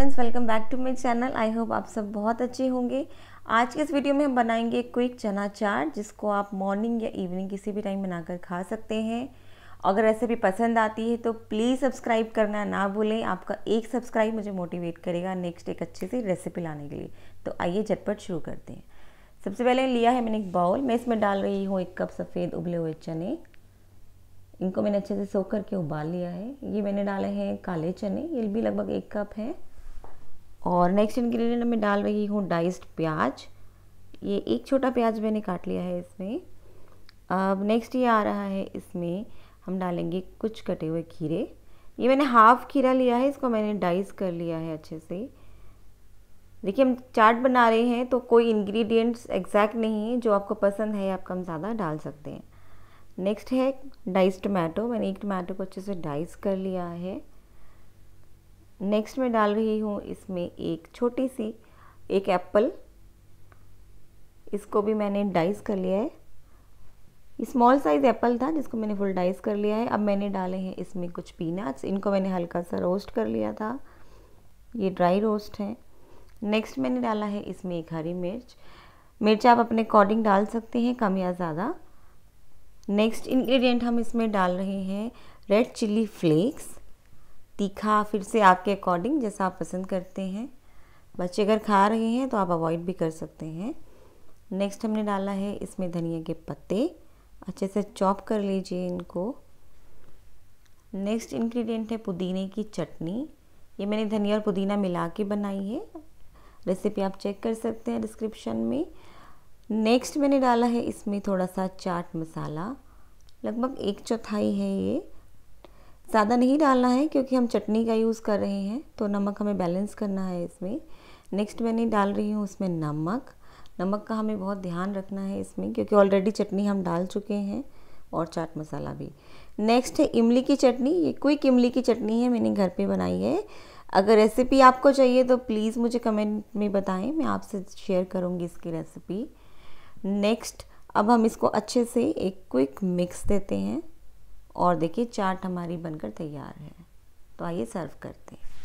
friends welcome back to my channel I hope आप सब बहुत अच्छे होंगे आज के इस वीडियो में हम बनाएंगे क्विक चना चाट जिसको आप मॉर्निंग या इवनिंग किसी भी टाइम बनाकर खा सकते हैं अगर रेसिपी पसंद आती है तो प्लीज़ सब्सक्राइब करना ना भूलें आपका एक सब्सक्राइब मुझे मोटिवेट करेगा नेक्स्ट एक अच्छे से रेसिपी लाने के लिए तो आइए झटपट शुरू करते हैं सबसे पहले लिया है मैंने एक बाउल मैं इसमें डाल रही हूँ एक कप सफ़ेद उबले हुए चने इनको मैंने अच्छे से सोख करके उबाल लिया है ये मैंने डाले हैं काले चने ये भी लगभग एक कप है और नेक्स्ट इन्ग्रीडियंट मैं डाल रही हूँ डाइस्ड प्याज ये एक छोटा प्याज मैंने काट लिया है इसमें अब नेक्स्ट ये आ रहा है इसमें हम डालेंगे कुछ कटे हुए खीरे ये मैंने हाफ़ खीरा लिया है इसको मैंने डाइस कर लिया है अच्छे से देखिए हम चाट बना रहे हैं तो कोई इंग्रेडिएंट्स एग्जैक्ट नहीं है जो आपको पसंद है आप कम ज़्यादा डाल सकते हैं नेक्स्ट है डाइस टमाटो मैंने एक टमाटो को अच्छे से डाइस कर लिया है नेक्स्ट मैं डाल रही हूँ इसमें एक छोटी सी एक एप्पल इसको भी मैंने डाइस कर लिया है स्मॉल साइज़ एप्पल था जिसको मैंने फुल डाइस कर लिया है अब मैंने डाले हैं इसमें कुछ पीनट्स इनको मैंने हल्का सा रोस्ट कर लिया था ये ड्राई रोस्ट है नेक्स्ट मैंने डाला है इसमें एक हरी मिर्च मिर्च आप अपने अकॉर्डिंग डाल सकते हैं कम या ज़्यादा नेक्स्ट इन्ग्रीडियंट हम इसमें डाल रहे हैं रेड चिल्ली फ्लेक्स तीखा फिर से आपके अकॉर्डिंग जैसा आप पसंद करते हैं बच्चे अगर खा रहे हैं तो आप अवॉइड भी कर सकते हैं नेक्स्ट हमने डाला है इसमें धनिया के पत्ते अच्छे से चॉप कर लीजिए इनको नेक्स्ट इंग्रेडिएंट है पुदीने की चटनी ये मैंने धनिया और पुदीना मिला के बनाई है रेसिपी आप चेक कर सकते हैं डिस्क्रिप्शन में नेक्स्ट मैंने डाला है इसमें थोड़ा सा चाट मसाला लगभग एक चौथाई है ये ज़्यादा नहीं डालना है क्योंकि हम चटनी का यूज़ कर रहे हैं तो नमक हमें बैलेंस करना है इसमें नेक्स्ट मैंने डाल रही हूँ उसमें नमक नमक का हमें बहुत ध्यान रखना है इसमें क्योंकि ऑलरेडी चटनी हम डाल चुके हैं और चाट मसाला भी नेक्स्ट है इमली की चटनी ये क्विक इमली की चटनी है मैंने घर पे बनाई है अगर रेसिपी आपको चाहिए तो प्लीज़ मुझे कमेंट में बताएं मैं आपसे शेयर करूँगी इसकी रेसिपी नेक्स्ट अब हम इसको अच्छे से एक क्विक मिक्स देते हैं और देखिए चाट हमारी बनकर तैयार है तो आइए सर्व करते हैं